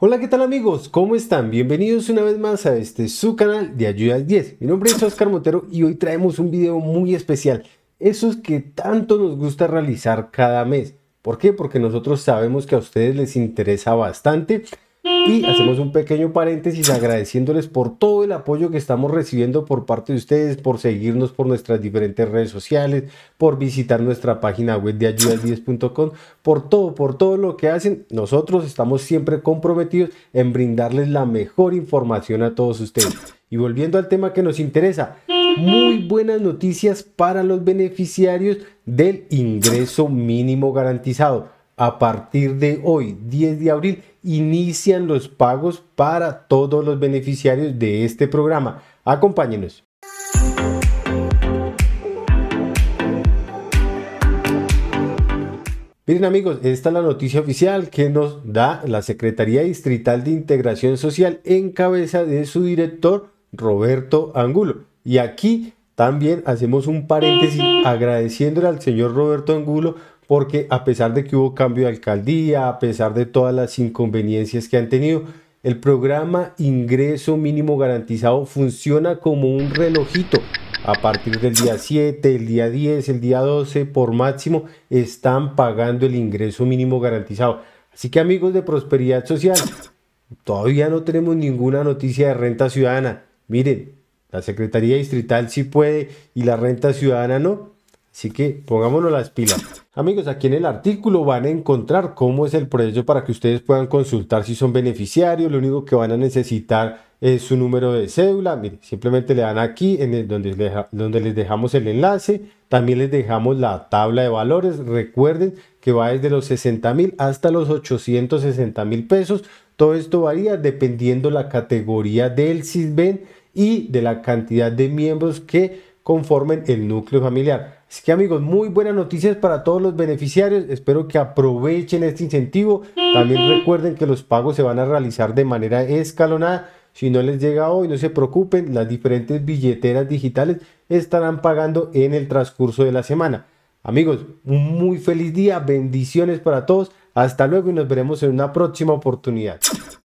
Hola, ¿qué tal amigos? ¿Cómo están? Bienvenidos una vez más a este su canal de Ayuda al 10. Mi nombre es Oscar Montero y hoy traemos un video muy especial. eso es que tanto nos gusta realizar cada mes. ¿Por qué? Porque nosotros sabemos que a ustedes les interesa bastante y hacemos un pequeño paréntesis agradeciéndoles por todo el apoyo que estamos recibiendo por parte de ustedes, por seguirnos por nuestras diferentes redes sociales, por visitar nuestra página web de ayudas10.com, por todo, por todo lo que hacen. Nosotros estamos siempre comprometidos en brindarles la mejor información a todos ustedes. Y volviendo al tema que nos interesa, muy buenas noticias para los beneficiarios del ingreso mínimo garantizado a partir de hoy, 10 de abril, inician los pagos para todos los beneficiarios de este programa. Acompáñenos. Miren amigos, esta es la noticia oficial que nos da la Secretaría Distrital de Integración Social en cabeza de su director Roberto Angulo. Y aquí también hacemos un paréntesis agradeciéndole al señor Roberto Angulo porque a pesar de que hubo cambio de alcaldía, a pesar de todas las inconveniencias que han tenido, el programa Ingreso Mínimo Garantizado funciona como un relojito. A partir del día 7, el día 10, el día 12, por máximo, están pagando el ingreso mínimo garantizado. Así que amigos de Prosperidad Social, todavía no tenemos ninguna noticia de renta ciudadana. Miren, la Secretaría Distrital sí puede y la renta ciudadana no. Así que pongámonos las pilas. Amigos, aquí en el artículo van a encontrar cómo es el proceso para que ustedes puedan consultar si son beneficiarios. Lo único que van a necesitar es su número de cédula. Mire, simplemente le dan aquí donde, donde les dejamos el enlace. También les dejamos la tabla de valores. Recuerden que va desde los 60 mil hasta los 860 mil pesos. Todo esto varía dependiendo la categoría del SISBEN y de la cantidad de miembros que conformen el núcleo familiar. Así que amigos, muy buenas noticias para todos los beneficiarios. Espero que aprovechen este incentivo. También recuerden que los pagos se van a realizar de manera escalonada. Si no les llega hoy, no se preocupen, las diferentes billeteras digitales estarán pagando en el transcurso de la semana. Amigos, un muy feliz día, bendiciones para todos. Hasta luego y nos veremos en una próxima oportunidad.